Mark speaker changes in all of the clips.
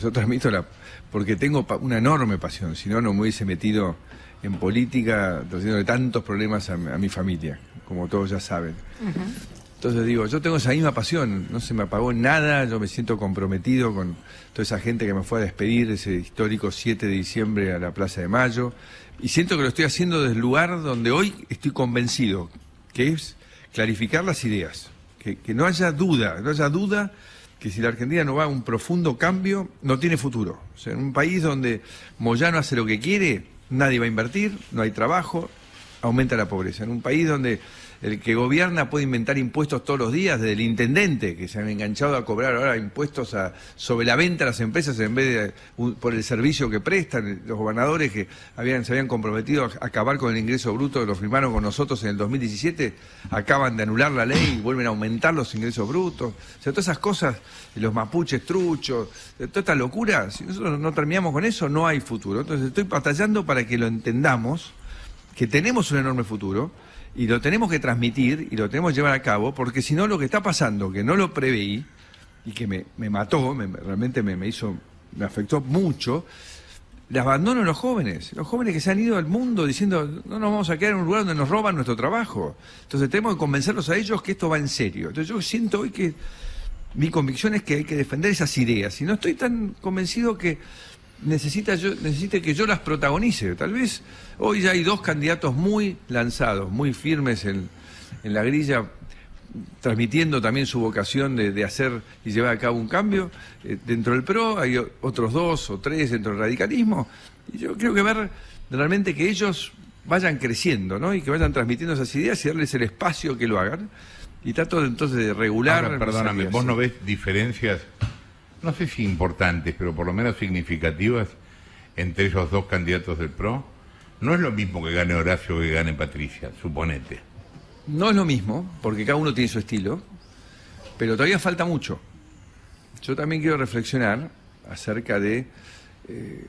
Speaker 1: Yo transmito la... porque tengo una enorme pasión, si no, no me hubiese metido en política, trayéndole tantos problemas a, mi familia, como todos ya saben. Entonces digo, yo tengo esa misma pasión, no se me apagó nada, yo me siento comprometido con toda esa gente que me fue a despedir ese histórico 7 de diciembre a la Plaza de Mayo, y siento que lo estoy haciendo desde el lugar donde hoy estoy convencido, que es clarificar las ideas, que no haya duda, no haya duda que si la Argentina no va a un profundo cambio, no tiene futuro. en un país donde Moyano hace lo que quiere, nadie va a invertir, no hay trabajo, aumenta la pobreza. En un país donde el que gobierna puede inventar impuestos todos los días, desde el intendente, que se han enganchado a cobrar ahora impuestos a, sobre la venta a las empresas en vez de por el servicio que prestan, eh, los gobernadores que habían, se habían comprometido a acabar con el ingreso bruto, lo firmaron con nosotros en el 2017, acaban de anular la ley y vuelven a aumentar los ingresos brutos. O sea, todas esas cosas, los mapuches truchos, eh, toda esta locura, si nosotros no terminamos con eso, no hay futuro. Entonces estoy batallando para que lo entendamos que tenemos un enorme futuro y lo tenemos que transmitir y lo tenemos que llevar a cabo, porque si no lo que está pasando, que no lo preveí y que me, mató, realmente me, hizo, me afectó mucho, le abandono a los jóvenes, los jóvenes que se han ido al mundo diciendo, no nos vamos a quedar en un lugar donde nos roban nuestro trabajo. Entonces tenemos que convencerlos a ellos que esto va en serio. Entonces yo siento hoy que mi convicción es que hay que defender esas ideas y no estoy tan convencido que necesita, yo, necesita que yo las protagonice. Tal vez hoy ya hay dos candidatos muy lanzados, muy firmes en, la grilla, transmitiendo también su vocación de, hacer y llevar a cabo un cambio. Eh, dentro del PRO hay otros dos o tres dentro del radicalismo. Y yo creo que ver realmente que ellos vayan creciendo, ¿no? Y que vayan transmitiendo esas ideas y darles el espacio que lo hagan. Y trato entonces de regular. perdóname, ¿vos no ves diferencias no sé si importantes, pero por lo menos significativas entre esos dos candidatos del PRO? No es lo mismo que gane Horacio que gane Patricia, suponete. No es lo mismo, porque cada uno tiene su estilo, pero todavía falta mucho. Yo también quiero reflexionar acerca de eh,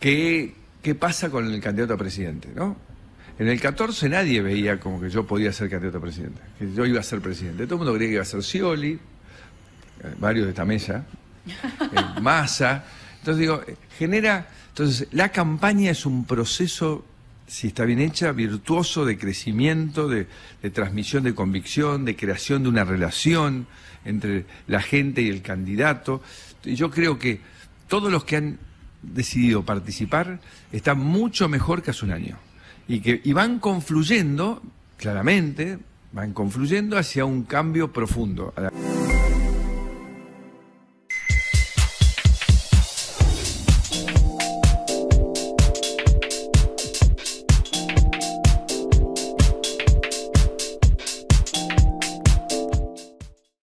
Speaker 1: qué, qué pasa con el candidato a presidente, ¿no? En el 14 nadie veía como que yo podía ser candidato a presidente, que yo iba a ser presidente. Todo el mundo creía que iba a ser Scioli, eh, varios de esta mesa, en masa. Entonces digo, genera, entonces la campaña es un proceso, si está bien hecha, virtuoso de crecimiento, de, transmisión de convicción, de creación de una relación entre la gente y el candidato. yo creo que todos los que han decidido participar están mucho mejor que hace un año. Y, que, y van confluyendo, claramente, van confluyendo hacia un cambio profundo.